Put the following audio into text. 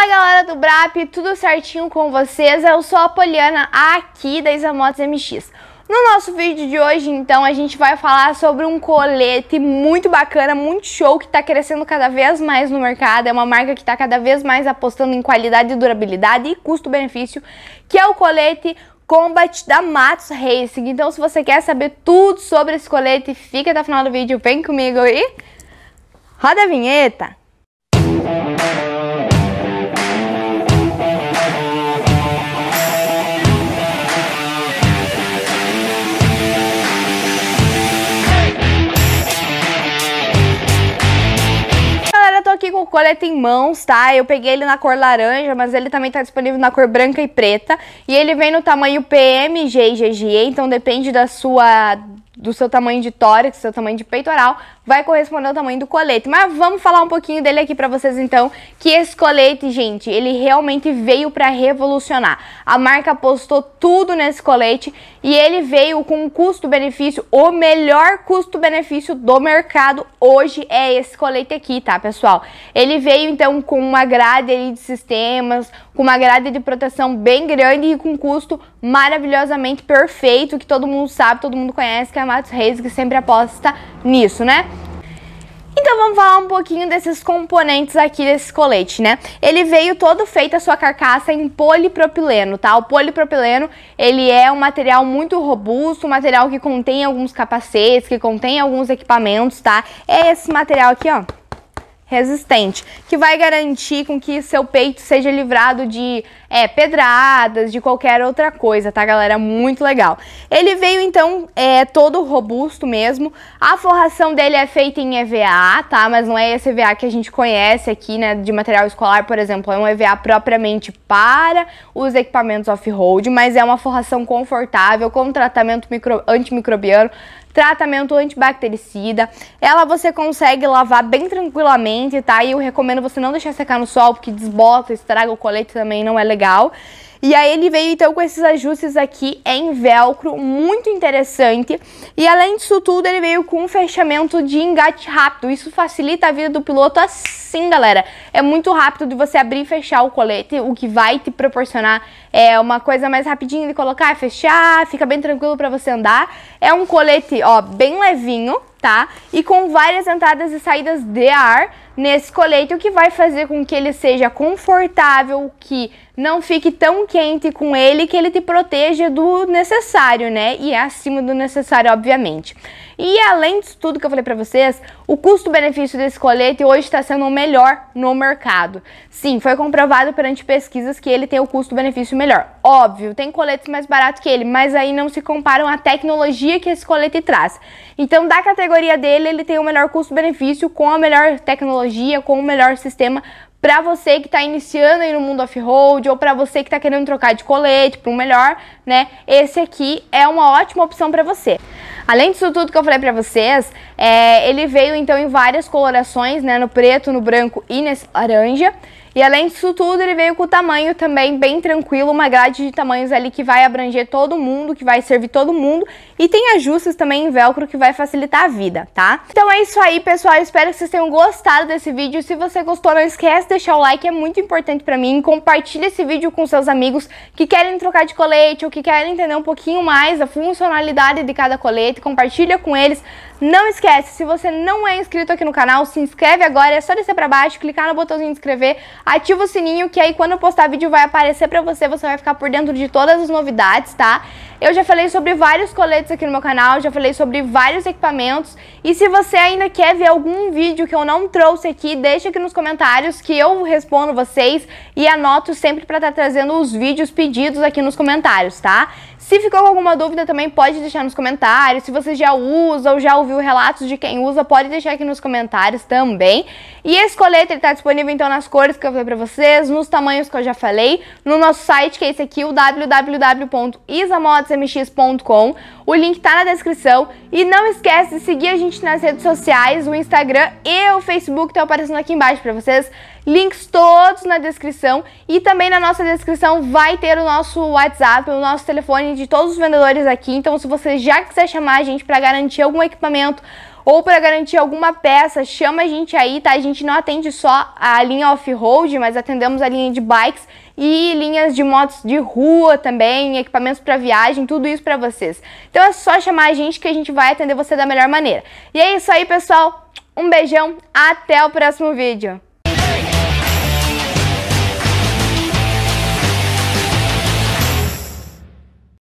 Fala galera do BRAP, tudo certinho com vocês? Eu sou a Poliana aqui da Isamotos MX. No nosso vídeo de hoje, então, a gente vai falar sobre um colete muito bacana, muito show, que está crescendo cada vez mais no mercado. É uma marca que está cada vez mais apostando em qualidade, durabilidade e custo-benefício, que é o colete Combat da Matos Racing. Então, se você quer saber tudo sobre esse colete, fica até o final do vídeo, vem comigo e roda a vinheta! Música coleta em mãos, tá? Eu peguei ele na cor laranja, mas ele também tá disponível na cor branca e preta. E ele vem no tamanho PMG e GG, então depende da sua do seu tamanho de tórax, do seu tamanho de peitoral, vai corresponder ao tamanho do colete. Mas vamos falar um pouquinho dele aqui pra vocês então, que esse colete, gente, ele realmente veio pra revolucionar. A marca apostou tudo nesse colete e ele veio com um custo-benefício, o melhor custo-benefício do mercado hoje é esse colete aqui, tá, pessoal? Ele veio então com uma grade de sistemas, com uma grade de proteção bem grande e com custo maravilhosamente perfeito, que todo mundo sabe, todo mundo conhece, que é a Matos Reis, que sempre aposta nisso, né? Então vamos falar um pouquinho desses componentes aqui desse colete, né? Ele veio todo feito a sua carcaça em polipropileno, tá? O polipropileno, ele é um material muito robusto, um material que contém alguns capacetes, que contém alguns equipamentos, tá? É esse material aqui, ó resistente, que vai garantir com que seu peito seja livrado de é, pedradas, de qualquer outra coisa, tá galera? Muito legal. Ele veio então é, todo robusto mesmo, a forração dele é feita em EVA, tá? Mas não é esse EVA que a gente conhece aqui, né, de material escolar, por exemplo, é um EVA propriamente para os equipamentos off-road, mas é uma forração confortável, com tratamento micro antimicrobiano, tratamento antibactericida. Ela você consegue lavar bem tranquilamente, tá? E eu recomendo você não deixar secar no sol, porque desbota, estraga o colete também, não é legal. E aí ele veio então com esses ajustes aqui em velcro, muito interessante. E além disso tudo, ele veio com um fechamento de engate rápido. Isso facilita a vida do piloto assim, galera. É muito rápido de você abrir e fechar o colete, o que vai te proporcionar é uma coisa mais rapidinha de colocar, fechar, fica bem tranquilo para você andar. É um colete, ó, bem levinho tá? E com várias entradas e saídas de ar nesse colete, o que vai fazer com que ele seja confortável, que não fique tão quente com ele, que ele te proteja do necessário, né? E é acima do necessário, obviamente. E além disso tudo que eu falei para vocês, o custo-benefício desse colete hoje está sendo o melhor no mercado. Sim, foi comprovado perante pesquisas que ele tem o custo-benefício melhor. Óbvio, tem coletes mais baratos que ele, mas aí não se comparam à tecnologia que esse colete traz. Então, da categoria dele, ele tem o melhor custo-benefício com a melhor tecnologia, com o melhor sistema para você que está iniciando aí no mundo off-road ou para você que está querendo trocar de colete para um melhor, né? Esse aqui é uma ótima opção para você. Além disso tudo que eu falei pra vocês, é, ele veio então em várias colorações, né? No preto, no branco e nesse laranja. E além disso tudo, ele veio com o tamanho também bem tranquilo, uma grade de tamanhos ali que vai abranger todo mundo, que vai servir todo mundo. E tem ajustes também em velcro que vai facilitar a vida, tá? Então é isso aí, pessoal. Eu espero que vocês tenham gostado desse vídeo. Se você gostou, não esquece de deixar o like, é muito importante pra mim. Compartilha esse vídeo com seus amigos que querem trocar de colete ou que querem entender um pouquinho mais a funcionalidade de cada colete. Compartilha com eles. Não esquece, se você não é inscrito aqui no canal, se inscreve agora. É só descer pra baixo, clicar no botãozinho de inscrever ativa o sininho que aí quando eu postar vídeo vai aparecer pra você, você vai ficar por dentro de todas as novidades, tá? Eu já falei sobre vários coletes aqui no meu canal, já falei sobre vários equipamentos. E se você ainda quer ver algum vídeo que eu não trouxe aqui, deixa aqui nos comentários que eu respondo vocês e anoto sempre para estar tá trazendo os vídeos pedidos aqui nos comentários, tá? Se ficou com alguma dúvida também pode deixar nos comentários. Se você já usa ou já ouviu relatos de quem usa, pode deixar aqui nos comentários também. E esse colete ele tá disponível então nas cores que eu falei para vocês, nos tamanhos que eu já falei, no nosso site que é esse aqui, o www.isamods statusmx.com. O link está na descrição. E não esquece de seguir a gente nas redes sociais, o Instagram e o Facebook estão aparecendo aqui embaixo para vocês. Links todos na descrição. E também na nossa descrição vai ter o nosso WhatsApp, o nosso telefone de todos os vendedores aqui. Então, se você já quiser chamar a gente para garantir algum equipamento, ou para garantir alguma peça, chama a gente aí, tá? A gente não atende só a linha off-road, mas atendemos a linha de bikes e linhas de motos de rua também, equipamentos para viagem, tudo isso para vocês. Então é só chamar a gente que a gente vai atender você da melhor maneira. E é isso aí, pessoal. Um beijão, até o próximo vídeo.